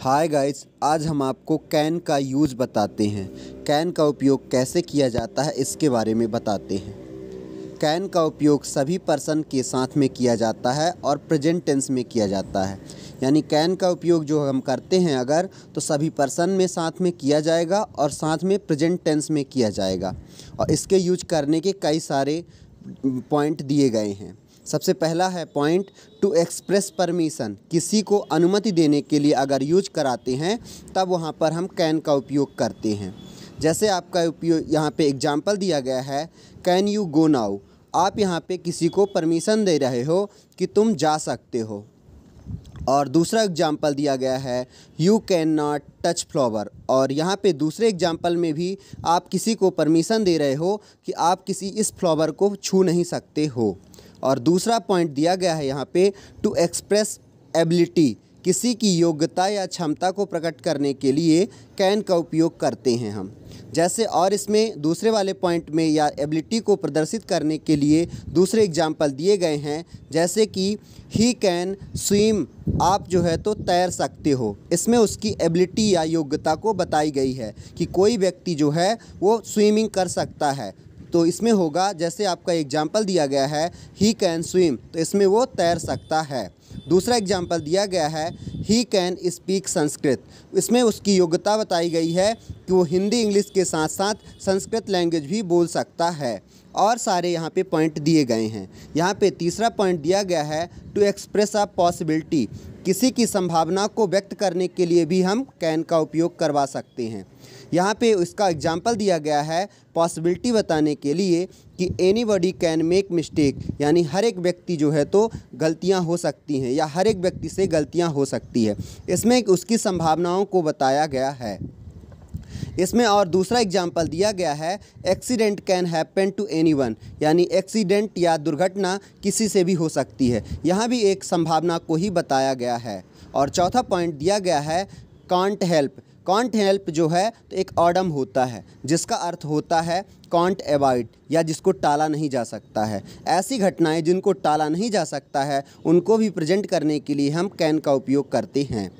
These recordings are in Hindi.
हाय गाइस आज हम आपको कैन का यूज़ बताते हैं कैन का उपयोग कैसे किया जाता है इसके बारे में बताते हैं कैन का उपयोग सभी पर्सन के साथ में किया जाता है और प्रेजेंट टेंस में किया जाता है यानी कैन का उपयोग जो हम करते हैं अगर तो सभी पर्सन में साथ में किया जाएगा और साथ में प्रेजेंट टेंस में किया जाएगा और इसके यूज करने के कई सारे पॉइंट दिए गए हैं सबसे पहला है पॉइंट टू एक्सप्रेस परमिशन किसी को अनुमति देने के लिए अगर यूज कराते हैं तब वहाँ पर हम कैन का उपयोग करते हैं जैसे आपका उपयोग यहाँ पे एग्जाम्पल दिया गया है कैन यू गो नाउ आप यहाँ पे किसी को परमिशन दे रहे हो कि तुम जा सकते हो और दूसरा एग्जाम्पल दिया गया है you can not touch flower और यहाँ पे दूसरे एग्जाम्पल में भी आप किसी को परमिशन दे रहे हो कि आप किसी इस फ्लावर को छू नहीं सकते हो और दूसरा पॉइंट दिया गया है यहाँ पे टू एक्सप्रेस एबिलिटी किसी की योग्यता या क्षमता को प्रकट करने के लिए कैन का उपयोग करते हैं हम जैसे और इसमें दूसरे वाले पॉइंट में या एबिलिटी को प्रदर्शित करने के लिए दूसरे एग्जाम्पल दिए गए हैं जैसे कि ही कैन स्विम आप जो है तो तैर सकते हो इसमें उसकी एबिलिटी या योग्यता को बताई गई है कि कोई व्यक्ति जो है वो स्विमिंग कर सकता है तो इसमें होगा जैसे आपका एग्जाम्पल दिया गया है ही कैन स्विम तो इसमें वो तैर सकता है दूसरा एग्जाम्पल दिया गया है ही कैन स्पीक संस्कृत इसमें उसकी योग्यता बताई गई है कि वो हिंदी इंग्लिश के साथ साथ संस्कृत लैंग्वेज भी बोल सकता है और सारे यहाँ पे पॉइंट दिए गए हैं यहाँ पे तीसरा पॉइंट दिया गया है टू एक्सप्रेस अ पॉसिबिलिटी किसी की संभावना को व्यक्त करने के लिए भी हम कैन का उपयोग करवा सकते हैं यहाँ पे इसका एग्जाम्पल दिया गया है पॉसिबिलिटी बताने के लिए कि anybody can make mistake यानी हर एक व्यक्ति जो है तो गलतियाँ हो सकती हैं या हर एक व्यक्ति से गलतियाँ हो सकती है इसमें उसकी संभावनाओं को बताया गया है इसमें और दूसरा एग्जाम्पल दिया गया है accident can happen to one यानी एक्सीडेंट या दुर्घटना किसी से भी हो सकती है यहाँ भी एक संभावना को ही बताया गया है और चौथा पॉइंट दिया गया है कॉन्ट हेल्प कॉन्ट हेल्प जो है तो एक ऑडम होता है जिसका अर्थ होता है कॉन्ट एवॉइड या जिसको टाला नहीं जा सकता है ऐसी घटनाएं जिनको टाला नहीं जा सकता है उनको भी प्रेजेंट करने के लिए हम कैन का उपयोग करते हैं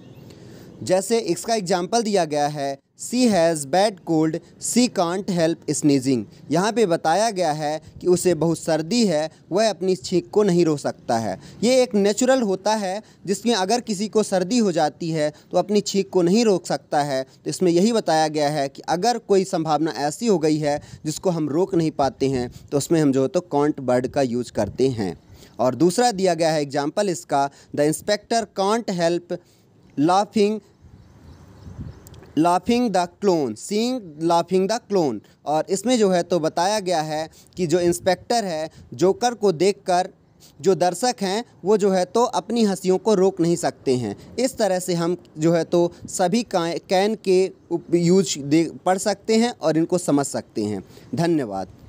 जैसे इसका एग्जाम्पल दिया गया है she has bad cold she can't help sneezing यहाँ पे बताया गया है कि उसे बहुत सर्दी है वह अपनी छींक को नहीं रो सकता है ये एक नेचुरल होता है जिसमें अगर किसी को सर्दी हो जाती है तो अपनी छींक को नहीं रोक सकता है तो इसमें यही बताया गया है कि अगर कोई संभावना ऐसी हो गई है जिसको हम रोक नहीं पाते हैं तो उसमें हम जो है तो कॉन्ट बर्ड का यूज करते हैं और दूसरा दिया गया है एग्जाम्पल इसका the inspector can't help laughing laughing the clown seeing laughing the clown और इसमें जो है तो बताया गया है कि जो इंस्पेक्टर है जोकर को देखकर जो दर्शक हैं वो जो है तो अपनी हंसियों को रोक नहीं सकते हैं इस तरह से हम जो है तो सभी कैन के यूज पढ़ सकते हैं और इनको समझ सकते हैं धन्यवाद